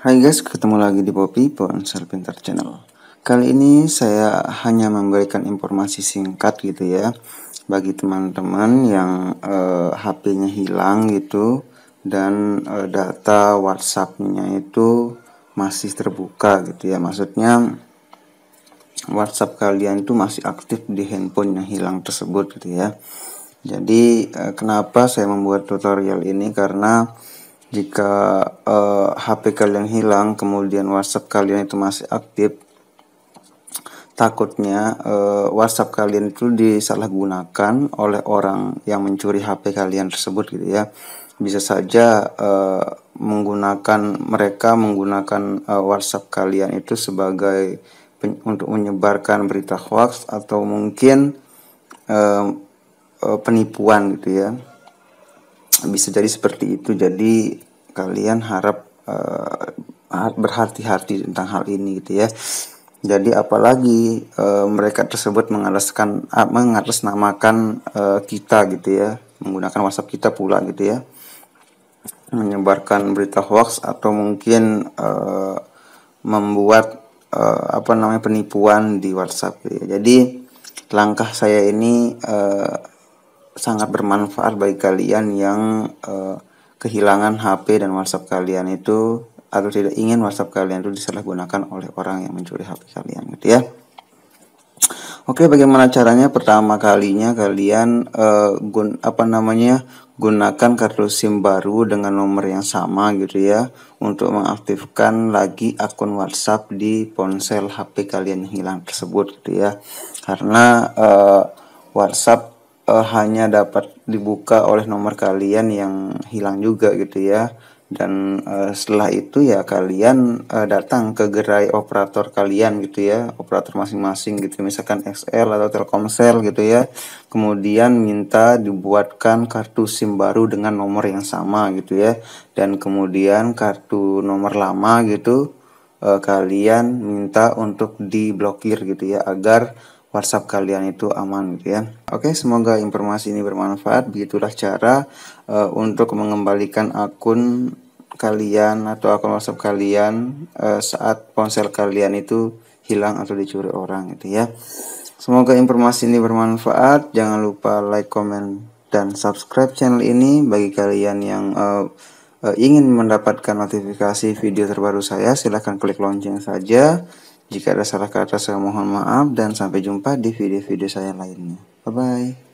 Hai guys, ketemu lagi di Poppy Ponsel Pintar Channel. Kali ini saya hanya memberikan informasi singkat gitu ya bagi teman-teman yang e, eh, HP-nya hilang gitu dan e, data WhatsApp-nya itu masih terbuka gitu ya. Maksudnya WhatsApp kalian itu masih aktif di handphone yang hilang tersebut gitu ya. Jadi e, kenapa saya membuat tutorial ini karena jika uh, eh, HP kalian hilang kemudian WhatsApp kalian itu masih aktif takutnya uh, WhatsApp kalian itu disalahgunakan oleh orang yang mencuri HP kalian tersebut gitu ya bisa saja uh, menggunakan mereka menggunakan uh, WhatsApp kalian itu sebagai untuk menyebarkan berita hoax atau mungkin uh, uh, penipuan gitu ya bisa jadi seperti itu jadi kalian harap uh, berhati-hati tentang hal ini gitu ya jadi apalagi uh, mereka tersebut mengalaskan uh, mengatasnamakan uh, kita gitu ya menggunakan WhatsApp kita pula gitu ya menyebarkan berita hoax atau mungkin uh, membuat uh, apa namanya penipuan di WhatsApp gitu ya. jadi langkah saya ini uh, sangat bermanfaat bagi kalian yang uh, kehilangan HP dan WhatsApp kalian itu atau tidak ingin WhatsApp kalian itu disalahgunakan oleh orang yang mencuri HP kalian gitu ya. Oke, bagaimana caranya? Pertama kalinya kalian uh, gun apa namanya? gunakan kartu SIM baru dengan nomor yang sama gitu ya untuk mengaktifkan lagi akun WhatsApp di ponsel HP kalian yang hilang tersebut gitu ya. Karena uh, WhatsApp uh, hanya dapat dibuka oleh nomor kalian yang hilang juga gitu ya dan uh, setelah itu ya kalian uh, datang ke gerai operator kalian gitu ya operator masing-masing gitu misalkan XL atau Telkomsel gitu ya kemudian minta dibuatkan kartu SIM baru dengan nomor yang sama gitu ya dan kemudian kartu nomor lama gitu uh, kalian minta untuk diblokir gitu ya agar WhatsApp kalian itu aman gitu ya. Oke, semoga informasi ini bermanfaat. Begitulah cara uh, untuk mengembalikan akun kalian atau akun WhatsApp kalian uh, saat ponsel kalian itu hilang atau dicuri orang gitu ya. Semoga informasi ini bermanfaat. Jangan lupa like, comment, dan subscribe channel ini bagi kalian yang uh, uh, ingin mendapatkan notifikasi video terbaru saya. Silahkan klik lonceng saja. Jika ada salah kata saya mohon maaf dan sampai jumpa di video-video saya lainnya. Bye-bye.